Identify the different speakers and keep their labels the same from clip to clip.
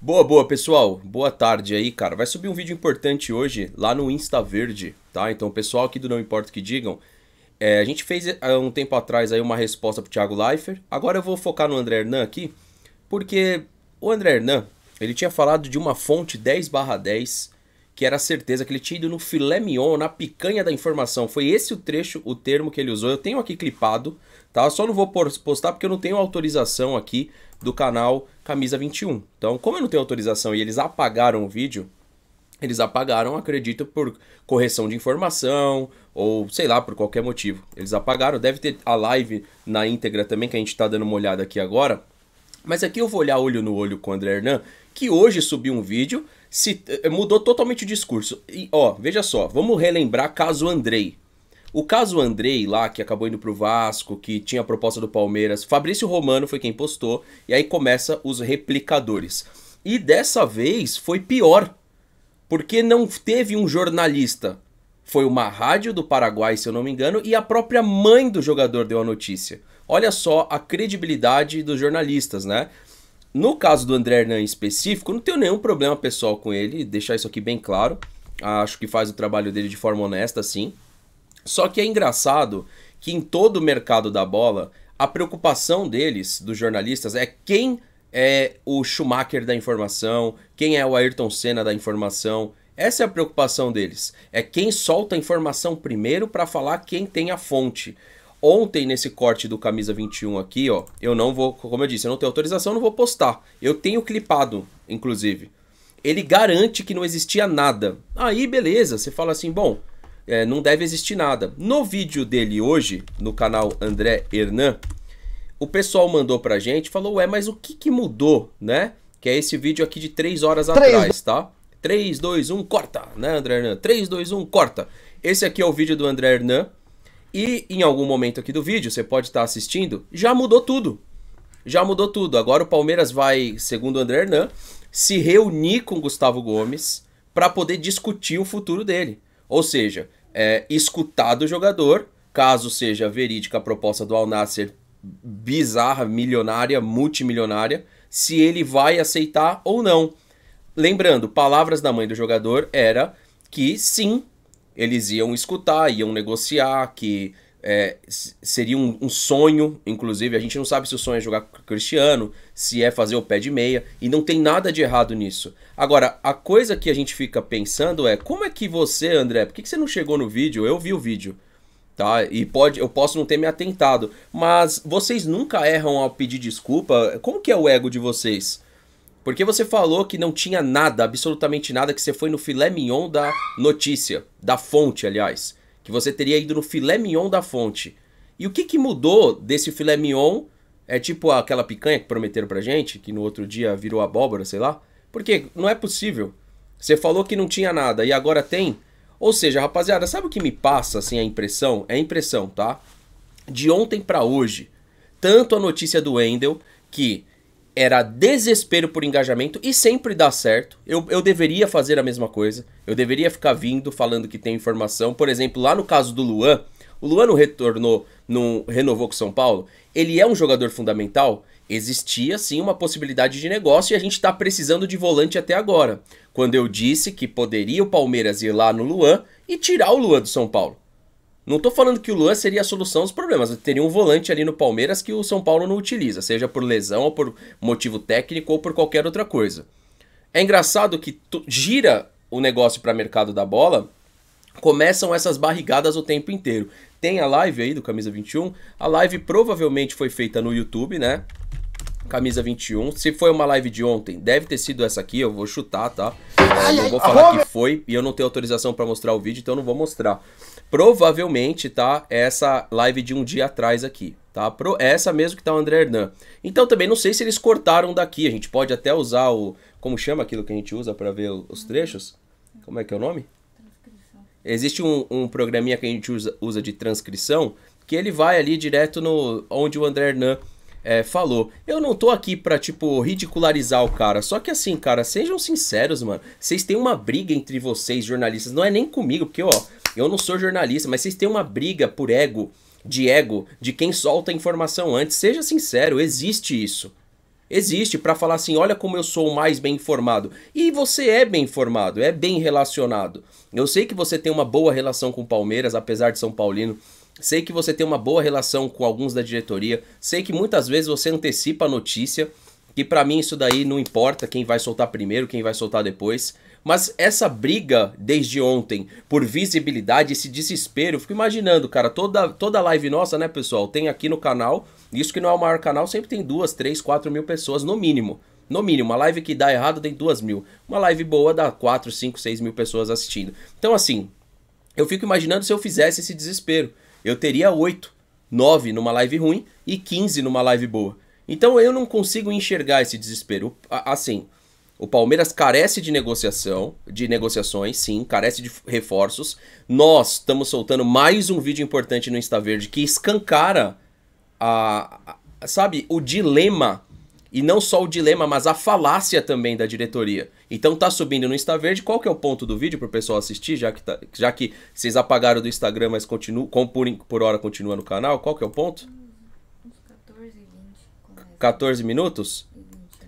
Speaker 1: Boa, boa, pessoal. Boa tarde aí, cara. Vai subir um vídeo importante hoje lá no Insta Verde, tá? Então, pessoal aqui do Não Importa o Que Digam, é, a gente fez há um tempo atrás aí uma resposta pro Thiago Leifert. Agora eu vou focar no André Hernan aqui, porque o André Hernan, ele tinha falado de uma fonte 10 barra 10 que era a certeza que ele tinha ido no filé mignon, na picanha da informação. Foi esse o trecho, o termo que ele usou. Eu tenho aqui clipado, tá? só não vou postar porque eu não tenho autorização aqui do canal Camisa 21. Então, como eu não tenho autorização e eles apagaram o vídeo, eles apagaram, acredito, por correção de informação ou sei lá, por qualquer motivo. Eles apagaram, deve ter a live na íntegra também, que a gente tá dando uma olhada aqui agora. Mas aqui eu vou olhar olho no olho com o André Hernan, que hoje subiu um vídeo se, eh, mudou totalmente o discurso. E, ó, veja só, vamos relembrar caso Andrei. O caso Andrei lá, que acabou indo pro Vasco, que tinha a proposta do Palmeiras, Fabrício Romano foi quem postou, e aí começa os replicadores. E dessa vez foi pior, porque não teve um jornalista. Foi uma rádio do Paraguai, se eu não me engano, e a própria mãe do jogador deu a notícia. Olha só a credibilidade dos jornalistas, né? No caso do André Hernan em específico, não tenho nenhum problema pessoal com ele, deixar isso aqui bem claro. Acho que faz o trabalho dele de forma honesta, sim. Só que é engraçado que em todo o mercado da bola, a preocupação deles, dos jornalistas, é quem é o Schumacher da informação, quem é o Ayrton Senna da informação. Essa é a preocupação deles. É quem solta a informação primeiro para falar quem tem a fonte. Ontem, nesse corte do camisa 21 aqui, ó, eu não vou, como eu disse, eu não tenho autorização, não vou postar. Eu tenho clipado, inclusive. Ele garante que não existia nada. Aí, beleza, você fala assim, bom, é, não deve existir nada. No vídeo dele hoje, no canal André Hernan, o pessoal mandou pra gente, falou, ué, mas o que, que mudou, né? Que é esse vídeo aqui de 3 horas 3... atrás, tá? 3, 2, 1, corta, né, André Hernan? 3, 2, 1, corta. Esse aqui é o vídeo do André Hernan e em algum momento aqui do vídeo, você pode estar tá assistindo, já mudou tudo. Já mudou tudo. Agora o Palmeiras vai, segundo o André Hernan, se reunir com Gustavo Gomes para poder discutir o futuro dele. Ou seja, é, escutar do jogador, caso seja verídica a proposta do Al Nasser bizarra, milionária, multimilionária, se ele vai aceitar ou não. Lembrando, palavras da mãe do jogador era que sim, eles iam escutar, iam negociar, que é, seria um, um, sonho, inclusive, a gente não sabe se o sonho é jogar com o Cristiano, se é fazer o pé de meia, e não tem nada de errado nisso. Agora, a coisa que a gente fica pensando é, como é que você, André, por que, que você não chegou no vídeo? Eu vi o vídeo, tá? E pode, eu posso não ter me atentado, mas vocês nunca erram ao pedir desculpa? Como que é o ego de vocês? Porque você falou que não tinha nada, absolutamente nada, que você foi no filé mignon da notícia, da fonte, aliás. Que você teria ido no filé mignon da fonte. E o que, que mudou desse filé mignon? É tipo aquela picanha que prometeram pra gente, que no outro dia virou abóbora, sei lá. Porque não é possível. Você falou que não tinha nada e agora tem. Ou seja, rapaziada, sabe o que me passa assim a impressão? É a impressão, tá? De ontem para hoje, tanto a notícia do Wendel que era desespero por engajamento e sempre dá certo. Eu, eu deveria fazer a mesma coisa. Eu deveria ficar vindo falando que tem informação. Por exemplo, lá no caso do Luan, o Luan retornou, não renovou com São Paulo. Ele é um jogador fundamental. Existia sim uma possibilidade de negócio e a gente está precisando de volante até agora. Quando eu disse que poderia o Palmeiras ir lá no Luan e tirar o Luan do São Paulo. Não tô falando que o Luan seria a solução dos problemas. Teria um volante ali no Palmeiras que o São Paulo não utiliza, seja por lesão ou por motivo técnico ou por qualquer outra coisa. É engraçado que gira o negócio para mercado da bola, começam essas barrigadas o tempo inteiro. Tem a live aí do Camisa 21. A live provavelmente foi feita no YouTube, né? Camisa 21. Se foi uma live de ontem, deve ter sido essa aqui, eu vou chutar, tá? Eu não vou falar que foi e eu não tenho autorização para mostrar o vídeo, então eu não vou mostrar provavelmente, tá? Essa live de um dia atrás aqui, tá? Pro, essa mesmo que tá o André Hernan. Então também não sei se eles cortaram daqui, a gente pode até usar o... Como chama aquilo que a gente usa para ver os trechos? Como é que é o nome? Existe um, um programinha que a gente usa, usa de transcrição, que ele vai ali direto no onde o André Hernan é, falou. Eu não tô aqui pra, tipo, ridicularizar o cara. Só que assim, cara, sejam sinceros, mano. Vocês têm uma briga entre vocês, jornalistas. Não é nem comigo, porque, ó, eu não sou jornalista, mas vocês têm uma briga por ego, de ego, de quem solta a informação antes. Seja sincero, existe isso. Existe para falar assim, olha como eu sou mais bem informado. E você é bem informado, é bem relacionado. Eu sei que você tem uma boa relação com o Palmeiras, apesar de São Paulino. Sei que você tem uma boa relação com alguns da diretoria. Sei que muitas vezes você antecipa a notícia, que para mim isso daí não importa quem vai soltar primeiro, quem vai soltar depois. Mas essa briga desde ontem por visibilidade, esse desespero, eu fico imaginando, cara, toda, toda live nossa, né, pessoal, tem aqui no canal, isso que não é o maior canal, sempre tem duas, três, quatro mil pessoas no mínimo. No mínimo, uma live que dá errado tem duas mil. Uma live boa dá quatro, cinco, seis mil pessoas assistindo. Então, assim, eu fico imaginando se eu fizesse esse desespero. Eu teria oito, nove numa live ruim e quinze numa live boa. Então eu não consigo enxergar esse desespero. Assim, o Palmeiras carece de negociação, de negociações, sim, carece de reforços. Nós estamos soltando mais um vídeo importante no Insta Verde que escancara a, a, sabe, o dilema e não só o dilema, mas a falácia também da diretoria. Então tá subindo no Insta Verde. Qual que é o ponto do vídeo para o pessoal assistir, já que, tá, já que vocês apagaram do Instagram, mas continua, por, por hora continua no canal? Qual que é o ponto? Uns 14, 14 minutos?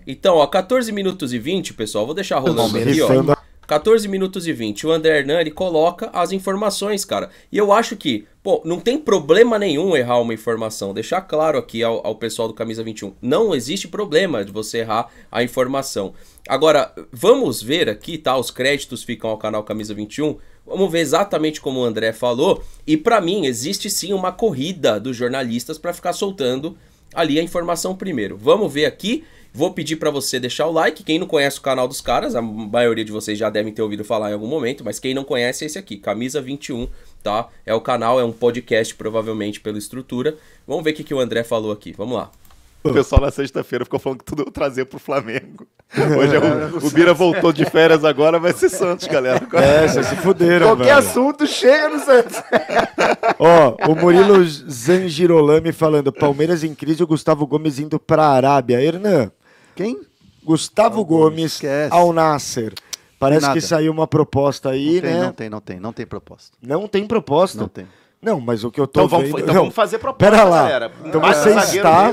Speaker 1: Então, ó, 14 minutos e 20, pessoal, vou deixar rolando aqui, ó. 14 minutos e 20. O André Hernani coloca as informações, cara. E eu acho que, pô, não tem problema nenhum errar uma informação. Deixar claro aqui ao, ao pessoal do Camisa 21. Não existe problema de você errar a informação. Agora, vamos ver aqui, tá? Os créditos ficam ao canal Camisa 21. Vamos ver exatamente como o André falou. E para mim, existe sim uma corrida dos jornalistas para ficar soltando ali a informação primeiro. Vamos ver aqui. Vou pedir para você deixar o like. Quem não conhece o canal dos caras, a maioria de vocês já devem ter ouvido falar em algum momento, mas quem não conhece é esse aqui, Camisa 21, tá? É o canal, é um podcast provavelmente pela estrutura. Vamos ver o que, que o André falou aqui. Vamos lá. O pessoal na sexta-feira ficou falando que tudo eu trazia pro Flamengo. Hoje é o, é, o Bira voltou de férias agora, vai ser Santos, galera. É, já se fuderam, Qualquer velho. assunto chega no Santos. Ó, o Murilo Zangirolami falando, Palmeiras em crise, o Gustavo Gomes indo pra Arábia. Hernan, quem? Gustavo Gomes esquece. ao Nasser. Parece que saiu uma proposta aí, não tem, né? Não tem, não tem, não tem proposta. Não tem proposta? Não tem. Não, mas o que eu tô então, vendo... então vamos fazer proposta, pera lá. galera. Então você está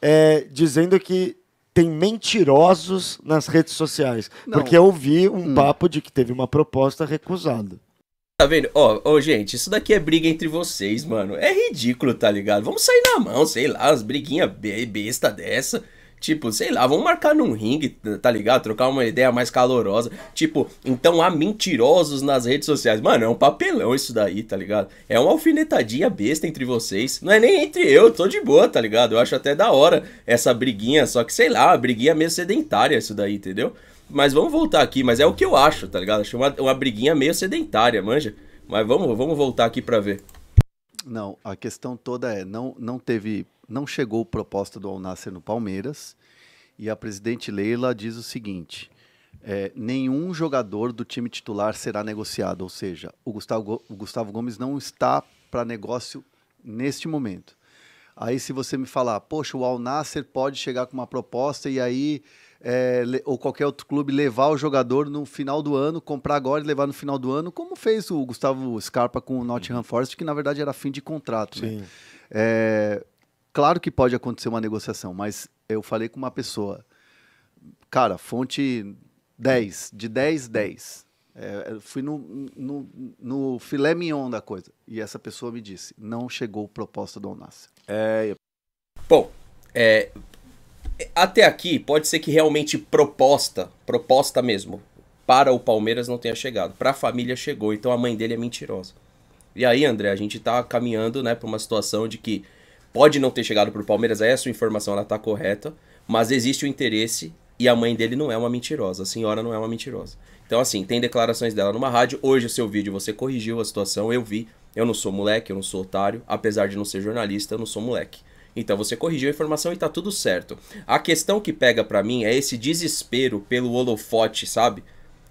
Speaker 1: é, dizendo que tem mentirosos nas redes sociais. Não. Porque eu vi um hum. papo de que teve uma proposta recusada. Tá vendo? Ó, oh, oh, gente, isso daqui é briga entre vocês, mano. É ridículo, tá ligado? Vamos sair na mão, sei lá, umas briguinhas besta dessa. Tipo, sei lá, vamos marcar num ringue, tá ligado? Trocar uma ideia mais calorosa. Tipo, então há mentirosos nas redes sociais. Mano, é um papelão isso daí, tá ligado? É uma alfinetadinha besta entre vocês. Não é nem entre eu, tô de boa, tá ligado? Eu acho até da hora essa briguinha, só que sei lá, briguinha é meio sedentária isso daí, entendeu? Mas vamos voltar aqui, mas é o que eu acho, tá ligado? Acho uma, uma briguinha meio sedentária, manja. Mas vamos, vamos voltar aqui pra ver. Não, a questão toda é, não, não teve não chegou proposta do Alnasser no Palmeiras. E a presidente Leila diz o seguinte: é, nenhum jogador do time titular será negociado. Ou seja, o Gustavo, o Gustavo Gomes não está para negócio neste momento. Aí, se você me falar, poxa, o Alnasser pode chegar com uma proposta e aí, é, ou qualquer outro clube, levar o jogador no final do ano, comprar agora e levar no final do ano, como fez o Gustavo Scarpa com o Nottingham Forest, que na verdade era fim de contrato. Né? É, Claro que pode acontecer uma negociação, mas eu falei com uma pessoa, cara, fonte 10, de 10, 10. É, fui no, no, no, filé mignon da coisa. E essa pessoa me disse: não chegou proposta do Alnasser. É... Bom, é, até aqui pode ser que realmente proposta, proposta mesmo, para o Palmeiras não tenha chegado. Para a família chegou, então a mãe dele é mentirosa. E aí, André, a gente está caminhando né, para uma situação de que Pode não ter chegado para o Palmeiras, aí a sua informação ela tá correta, mas existe o interesse e a mãe dele não é uma mentirosa, a senhora não é uma mentirosa. Então, assim, tem declarações dela numa rádio. Hoje o seu vídeo você corrigiu a situação, eu vi. Eu não sou moleque, eu não sou otário, apesar de não ser jornalista, eu não sou moleque. Então você corrigiu a informação e tá tudo certo. A questão que pega para mim é esse desespero pelo holofote, sabe?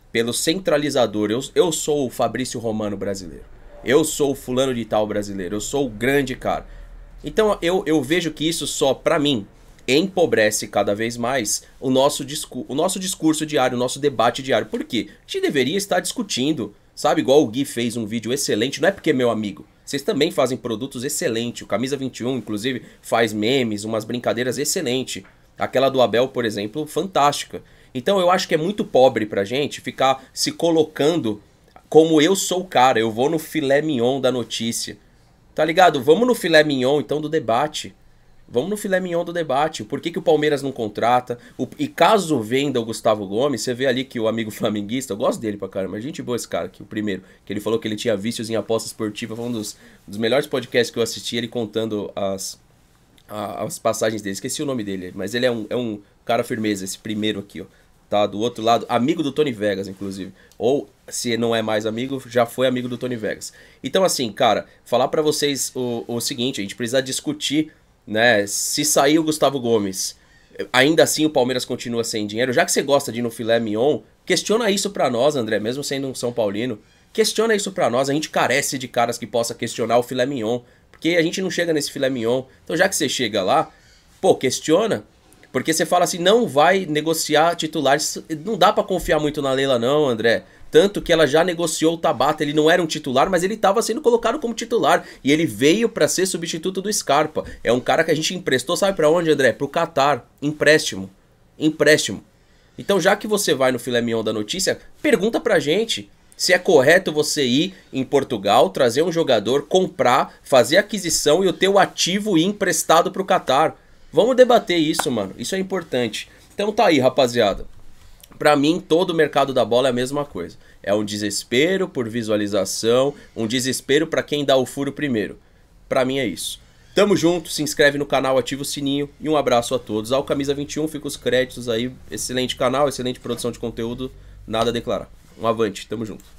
Speaker 1: Pelo centralizador. Eu, eu sou o Fabrício Romano brasileiro. Eu sou o fulano de tal brasileiro. Eu sou o grande cara. Então eu, eu vejo que isso só, para mim, empobrece cada vez mais o nosso, o nosso discurso diário, o nosso debate diário. Por quê? A gente deveria estar discutindo, sabe? Igual o Gui fez um vídeo excelente, não é porque meu amigo. Vocês também fazem produtos excelentes. O Camisa 21, inclusive, faz memes, umas brincadeiras excelente. Aquela do Abel, por exemplo, fantástica. Então eu acho que é muito pobre pra gente ficar se colocando como eu sou o cara, eu vou no filé mignon da notícia. Tá ligado? Vamos no filé mignon, então, do debate. Vamos no filé mignon do debate. Por que, que o Palmeiras não contrata? O, e caso venda o Gustavo Gomes, você vê ali que o amigo flamenguista, eu gosto dele pra caramba, gente boa esse cara aqui, o primeiro, que ele falou que ele tinha vícios em aposta esportiva, foi um dos, dos melhores podcasts que eu assisti, ele contando as, a, as passagens dele. Esqueci o nome dele, mas ele é um, é um cara firmeza, esse primeiro aqui, ó tá? Do outro lado, amigo do Tony Vegas, inclusive. Ou, se não é mais amigo, já foi amigo do Tony Vegas. Então, assim, cara, falar para vocês o, o seguinte, a gente precisa discutir, né? Se sair o Gustavo Gomes, ainda assim o Palmeiras continua sem dinheiro. Já que você gosta de ir no filé mignon, questiona isso para nós, André, mesmo sendo um São Paulino. Questiona isso para nós, a gente carece de caras que possa questionar o filé mignon, porque a gente não chega nesse filé mignon. Então, já que você chega lá, pô, questiona, porque você fala assim, não vai negociar titulares. Não dá para confiar muito na Leila, não, André. Tanto que ela já negociou o Tabata, ele não era um titular, mas ele estava sendo colocado como titular e ele veio para ser substituto do Scarpa. É um cara que a gente emprestou, sabe para onde, André? Pro Catar, empréstimo. Empréstimo. Então, já que você vai no filé mignon da notícia, pergunta pra gente se é correto você ir em Portugal, trazer um jogador, comprar, fazer aquisição e o teu ativo ir emprestado pro Catar. Vamos debater isso, mano. Isso é importante. Então tá aí, rapaziada. Para mim, todo o mercado da bola é a mesma coisa. É um desespero por visualização, um desespero para quem dá o furo primeiro. Para mim é isso. Tamo junto, se inscreve no canal, ativa o sininho e um abraço a todos. Ao Camisa 21 fica os créditos aí. Excelente canal, excelente produção de conteúdo, nada a declarar. Um avante, tamo junto.